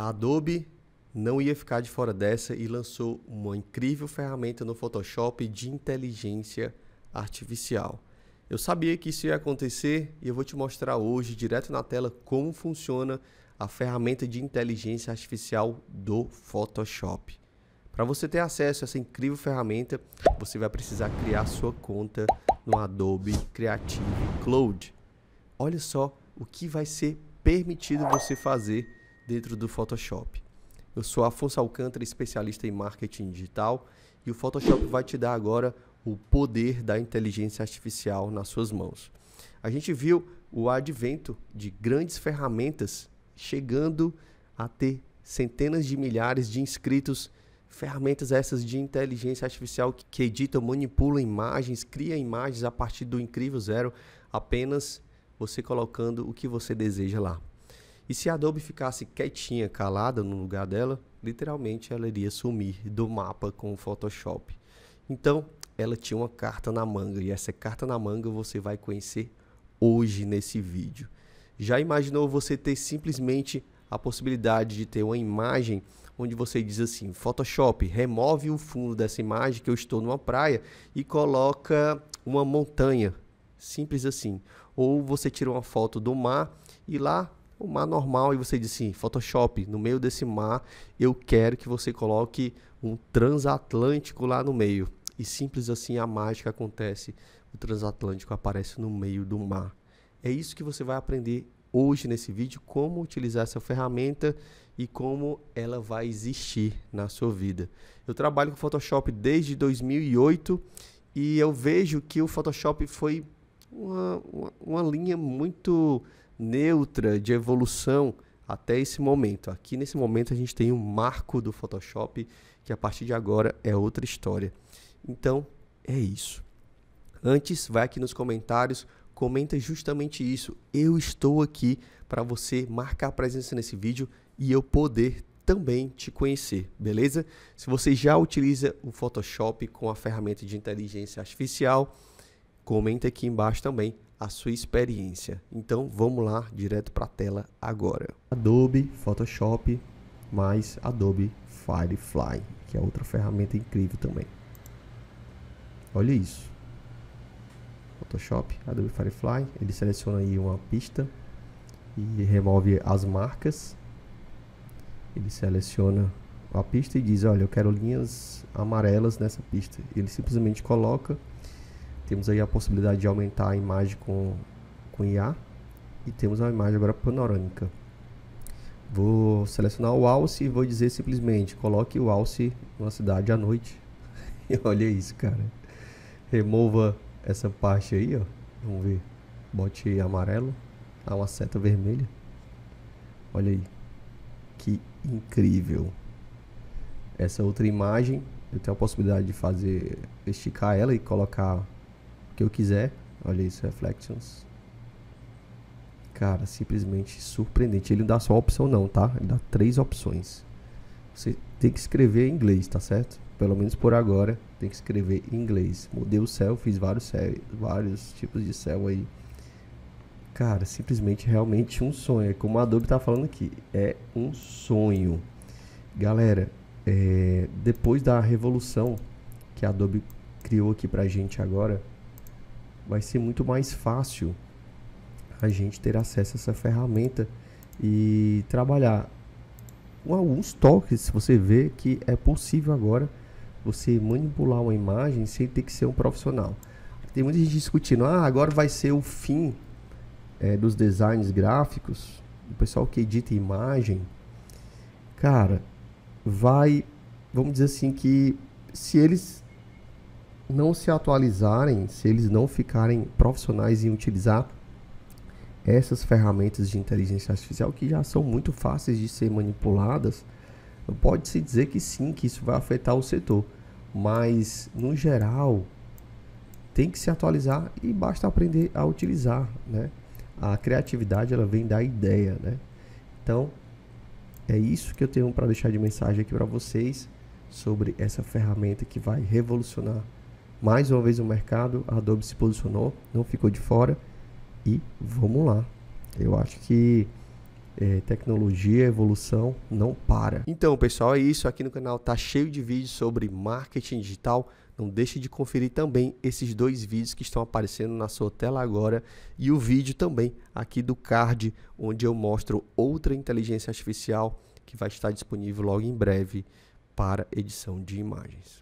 A Adobe não ia ficar de fora dessa e lançou uma incrível ferramenta no Photoshop de inteligência artificial. Eu sabia que isso ia acontecer e eu vou te mostrar hoje, direto na tela, como funciona a ferramenta de inteligência artificial do Photoshop. Para você ter acesso a essa incrível ferramenta, você vai precisar criar sua conta no Adobe Creative Cloud. Olha só o que vai ser permitido você fazer dentro do Photoshop. Eu sou Afonso Alcântara, especialista em marketing digital, e o Photoshop vai te dar agora o poder da inteligência artificial nas suas mãos. A gente viu o advento de grandes ferramentas chegando a ter centenas de milhares de inscritos, ferramentas essas de inteligência artificial que editam, manipulam imagens, criam imagens a partir do incrível zero, apenas você colocando o que você deseja lá. E se a Adobe ficasse quietinha, calada no lugar dela, literalmente ela iria sumir do mapa com o Photoshop. Então, ela tinha uma carta na manga e essa carta na manga você vai conhecer hoje nesse vídeo. Já imaginou você ter simplesmente a possibilidade de ter uma imagem onde você diz assim: Photoshop, remove o fundo dessa imagem que eu estou numa praia e coloca uma montanha. Simples assim. Ou você tira uma foto do mar e lá o mar normal e você diz assim, Photoshop, no meio desse mar eu quero que você coloque um transatlântico lá no meio. E simples assim a mágica acontece. O transatlântico aparece no meio do mar. É isso que você vai aprender hoje nesse vídeo, como utilizar essa ferramenta e como ela vai existir na sua vida. Eu trabalho com Photoshop desde 2008 e eu vejo que o Photoshop foi uma, uma, uma linha muito neutra de evolução até esse momento. Aqui nesse momento a gente tem um marco do Photoshop que a partir de agora é outra história. Então é isso. Antes, vai aqui nos comentários, comenta justamente isso. Eu estou aqui para você marcar presença nesse vídeo e eu poder também te conhecer, beleza? Se você já utiliza o Photoshop com a ferramenta de inteligência artificial, comenta aqui embaixo também a sua experiência. Então vamos lá direto para a tela agora. Adobe Photoshop mais Adobe Firefly, que é outra ferramenta incrível também. Olha isso. Photoshop, Adobe Firefly, ele seleciona aí uma pista e remove as marcas. Ele seleciona a pista e diz, olha, eu quero linhas amarelas nessa pista. Ele simplesmente coloca temos aí a possibilidade de aumentar a imagem com, com IA. E temos a imagem agora panorâmica. Vou selecionar o alce e vou dizer simplesmente, coloque o alce numa cidade à noite. e olha isso, cara. Remova essa parte aí, ó. Vamos ver. Bote amarelo. Há uma seta vermelha. Olha aí. Que incrível. Essa outra imagem, eu tenho a possibilidade de fazer esticar ela e colocar que eu quiser. Olha isso, Reflections. Cara, simplesmente surpreendente. Ele não dá só opção não, tá? Ele dá três opções. Você tem que escrever em inglês, tá certo? Pelo menos por agora, tem que escrever em inglês. Mudei o céu, fiz vários, céu, vários tipos de céu aí. Cara, simplesmente realmente um sonho. É como a Adobe tá falando aqui, é um sonho. Galera, é, depois da revolução que a Adobe criou aqui pra gente agora, vai ser muito mais fácil a gente ter acesso a essa ferramenta e trabalhar com alguns toques. Você vê que é possível agora você manipular uma imagem sem ter que ser um profissional. Tem muita gente discutindo, ah, agora vai ser o fim é, dos designs gráficos, o pessoal que edita imagem. Cara, vai, vamos dizer assim que se eles não se atualizarem, se eles não ficarem profissionais em utilizar essas ferramentas de inteligência artificial que já são muito fáceis de ser manipuladas, pode-se dizer que sim, que isso vai afetar o setor. Mas, no geral, tem que se atualizar e basta aprender a utilizar, né? A criatividade, ela vem da ideia, né? Então, é isso que eu tenho para deixar de mensagem aqui para vocês sobre essa ferramenta que vai revolucionar mais uma vez o mercado, a Adobe se posicionou, não ficou de fora e vamos lá. Eu acho que é, tecnologia, evolução não para. Então, pessoal, é isso. Aqui no canal tá cheio de vídeos sobre marketing digital. Não deixe de conferir também esses dois vídeos que estão aparecendo na sua tela agora e o vídeo também aqui do card, onde eu mostro outra inteligência artificial que vai estar disponível logo em breve para edição de imagens.